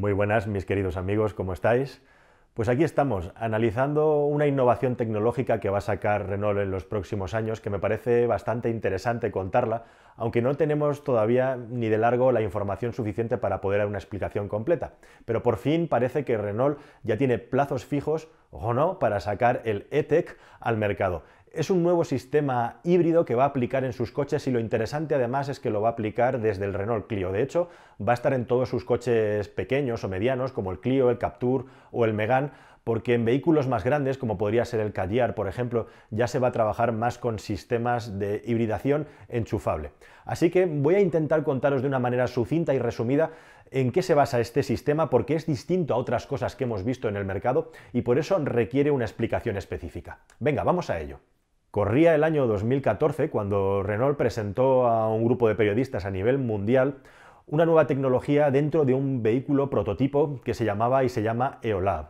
Muy buenas, mis queridos amigos, ¿cómo estáis? Pues aquí estamos, analizando una innovación tecnológica que va a sacar Renault en los próximos años, que me parece bastante interesante contarla, aunque no tenemos todavía ni de largo la información suficiente para poder dar una explicación completa. Pero por fin parece que Renault ya tiene plazos fijos, o no, para sacar el Etec al mercado. Es un nuevo sistema híbrido que va a aplicar en sus coches y lo interesante además es que lo va a aplicar desde el Renault Clio. De hecho, va a estar en todos sus coches pequeños o medianos como el Clio, el Captur o el Megan, porque en vehículos más grandes, como podría ser el Callar, por ejemplo, ya se va a trabajar más con sistemas de hibridación enchufable. Así que voy a intentar contaros de una manera sucinta y resumida en qué se basa este sistema, porque es distinto a otras cosas que hemos visto en el mercado y por eso requiere una explicación específica. Venga, vamos a ello. Corría el año 2014 cuando Renault presentó a un grupo de periodistas a nivel mundial una nueva tecnología dentro de un vehículo prototipo que se llamaba y se llama EOLAB.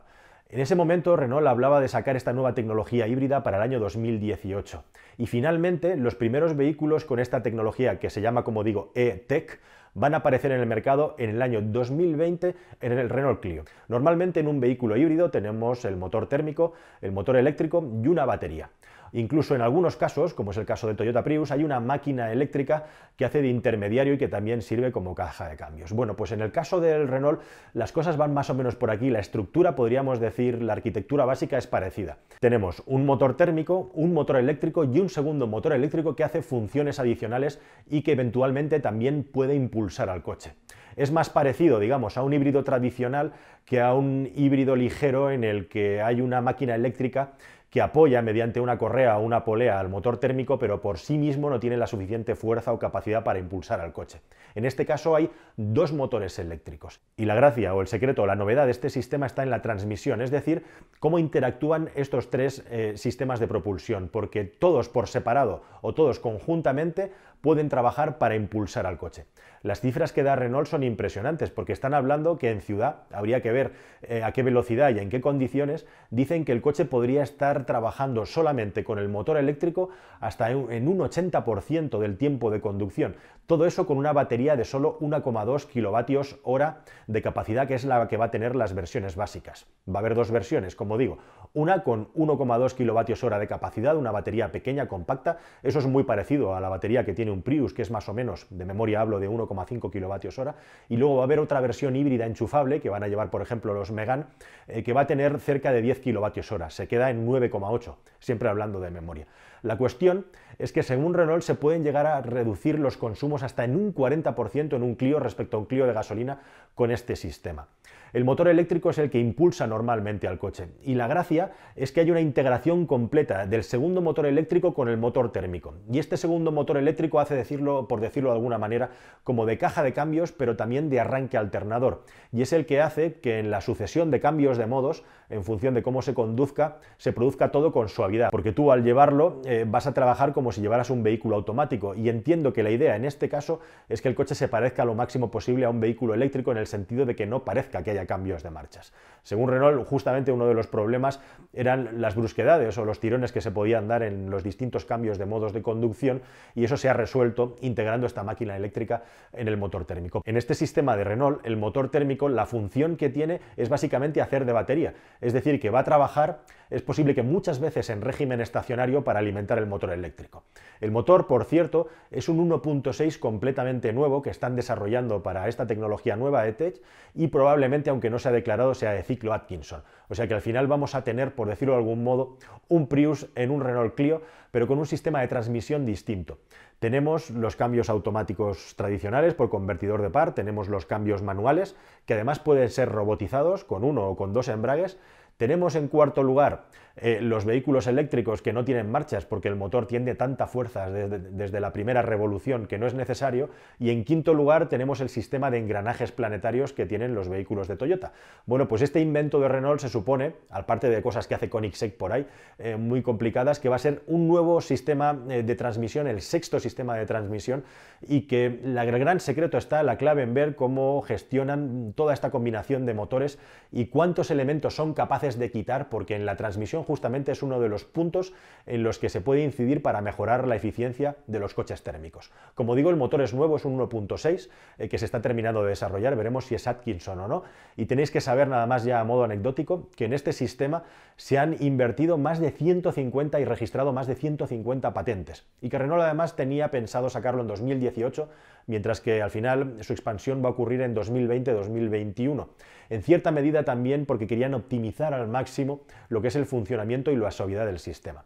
En ese momento Renault hablaba de sacar esta nueva tecnología híbrida para el año 2018. Y finalmente los primeros vehículos con esta tecnología que se llama, como digo, E-Tech van a aparecer en el mercado en el año 2020 en el Renault Clio. Normalmente en un vehículo híbrido tenemos el motor térmico, el motor eléctrico y una batería. Incluso en algunos casos, como es el caso de Toyota Prius, hay una máquina eléctrica que hace de intermediario y que también sirve como caja de cambios. Bueno, pues en el caso del Renault las cosas van más o menos por aquí, la estructura podríamos decir, la arquitectura básica es parecida. Tenemos un motor térmico, un motor eléctrico y un segundo motor eléctrico que hace funciones adicionales y que eventualmente también puede impulsar impulsar al coche. Es más parecido, digamos, a un híbrido tradicional que a un híbrido ligero en el que hay una máquina eléctrica que apoya mediante una correa o una polea al motor térmico, pero por sí mismo no tiene la suficiente fuerza o capacidad para impulsar al coche. En este caso hay dos motores eléctricos. Y la gracia o el secreto o la novedad de este sistema está en la transmisión, es decir, cómo interactúan estos tres eh, sistemas de propulsión, porque todos por separado o todos conjuntamente pueden trabajar para impulsar al coche. Las cifras que da Renault son impresionantes porque están hablando que en ciudad habría que ver eh, a qué velocidad y en qué condiciones dicen que el coche podría estar trabajando solamente con el motor eléctrico hasta en un 80% del tiempo de conducción. Todo eso con una batería de solo 1,2 kilovatios hora de capacidad que es la que va a tener las versiones básicas. Va a haber dos versiones, como digo, una con 1,2 kilovatios hora de capacidad, una batería pequeña compacta, eso es muy parecido a la batería que tiene un Prius, que es más o menos, de memoria hablo, de 1,5 kilovatios hora, y luego va a haber otra versión híbrida enchufable, que van a llevar, por ejemplo, los Megan, eh, que va a tener cerca de 10 kilovatios hora, se queda en 9,8, siempre hablando de memoria. La cuestión es que según Renault se pueden llegar a reducir los consumos hasta en un 40% en un Clio respecto a un Clio de gasolina con este sistema. El motor eléctrico es el que impulsa normalmente al coche y la gracia es que hay una integración completa del segundo motor eléctrico con el motor térmico. Y este segundo motor eléctrico hace decirlo, por decirlo de alguna manera, como de caja de cambios, pero también de arranque alternador. Y es el que hace que en la sucesión de cambios de modos, en función de cómo se conduzca, se produzca todo con suavidad. Porque tú al llevarlo eh, vas a trabajar como si llevaras un vehículo automático. Y entiendo que la idea en este caso es que el coche se parezca lo máximo posible a un vehículo eléctrico en el sentido de que no parezca que haya cambios de marchas. Según Renault, justamente uno de los problemas eran las brusquedades o los tirones que se podían dar en los distintos cambios de modos de conducción y eso se ha resuelto integrando esta máquina eléctrica en el motor térmico. En este sistema de Renault, el motor térmico, la función que tiene es básicamente hacer de batería, es decir, que va a trabajar, es posible que muchas veces en régimen estacionario para alimentar el motor eléctrico. El motor, por cierto, es un 1.6 completamente nuevo que están desarrollando para esta tecnología nueva de E-Tech y probablemente aunque no ha declarado, sea de ciclo Atkinson. O sea que al final vamos a tener, por decirlo de algún modo, un Prius en un Renault Clio, pero con un sistema de transmisión distinto. Tenemos los cambios automáticos tradicionales por convertidor de par, tenemos los cambios manuales, que además pueden ser robotizados con uno o con dos embragues, tenemos en cuarto lugar eh, los vehículos eléctricos que no tienen marchas porque el motor tiende tanta fuerza desde, la primera revolución que no es necesario. Y en quinto lugar tenemos el sistema de engranajes planetarios que tienen los vehículos de Toyota. Bueno, pues este invento de Renault se supone, aparte de cosas que hace Koenigsegg por ahí, eh, muy complicadas, que va a ser un nuevo sistema eh, de transmisión, el sexto sistema de transmisión, y que el gran secreto está, la clave en ver cómo gestionan toda esta combinación de motores y cuántos elementos son capaces de quitar porque en la transmisión justamente es uno de los puntos en los que se puede incidir para mejorar la eficiencia de los coches térmicos. Como digo, el motor es nuevo, es un 1.6 eh, que se está terminando de desarrollar, veremos si es Atkinson o no. Y tenéis que saber nada más ya a modo anecdótico que en este sistema se han invertido más de 150 y registrado más de 150 patentes. Y que Renault además tenía pensado sacarlo en 2018, mientras que al final su expansión va a ocurrir en 2020-2021 en cierta medida también porque querían optimizar al máximo lo que es el funcionamiento y la suavidad del sistema.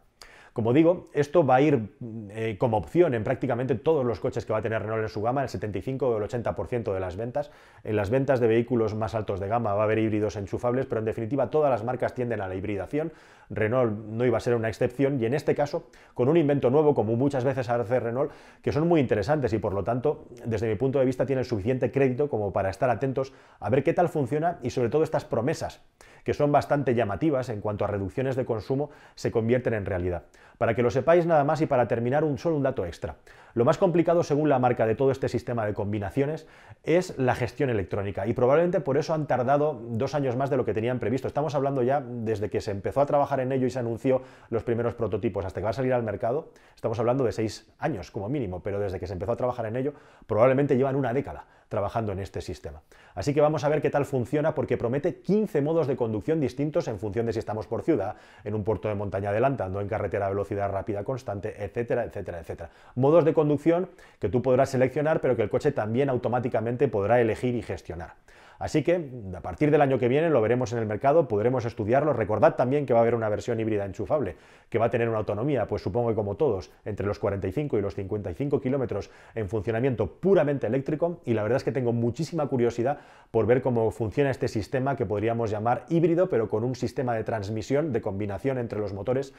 Como digo, esto va a ir eh, como opción en prácticamente todos los coches que va a tener Renault en su gama, el 75 o el 80% de las ventas. En las ventas de vehículos más altos de gama va a haber híbridos enchufables, pero en definitiva todas las marcas tienden a la hibridación. Renault no iba a ser una excepción y en este caso con un invento nuevo, como muchas veces hace Renault, que son muy interesantes y por lo tanto, desde mi punto de vista, tienen suficiente crédito como para estar atentos a ver qué tal funciona y sobre todo estas promesas, que son bastante llamativas en cuanto a reducciones de consumo, se convierten en realidad. Para que lo sepáis nada más y para terminar un solo un dato extra. Lo más complicado según la marca de todo este sistema de combinaciones es la gestión electrónica y probablemente por eso han tardado dos años más de lo que tenían previsto. Estamos hablando ya desde que se empezó a trabajar en ello y se anunció los primeros prototipos hasta que va a salir al mercado, estamos hablando de seis años como mínimo, pero desde que se empezó a trabajar en ello probablemente llevan una década trabajando en este sistema. Así que vamos a ver qué tal funciona porque promete 15 modos de conducción distintos en función de si estamos por ciudad, en un puerto de montaña adelantando, en carretera velocidad rápida constante, etcétera, etcétera, etcétera. Modos de conducción que tú podrás seleccionar, pero que el coche también automáticamente podrá elegir y gestionar. Así que a partir del año que viene lo veremos en el mercado, podremos estudiarlo. Recordad también que va a haber una versión híbrida enchufable, que va a tener una autonomía, pues supongo que como todos, entre los 45 y los 55 kilómetros en funcionamiento puramente eléctrico. Y la verdad es que tengo muchísima curiosidad por ver cómo funciona este sistema que podríamos llamar híbrido, pero con un sistema de transmisión, de combinación entre los motores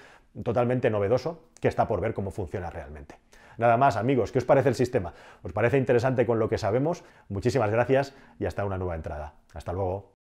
totalmente novedoso, que está por ver cómo funciona realmente. Nada más, amigos, ¿qué os parece el sistema? ¿Os parece interesante con lo que sabemos? Muchísimas gracias y hasta una nueva entrada. Hasta luego.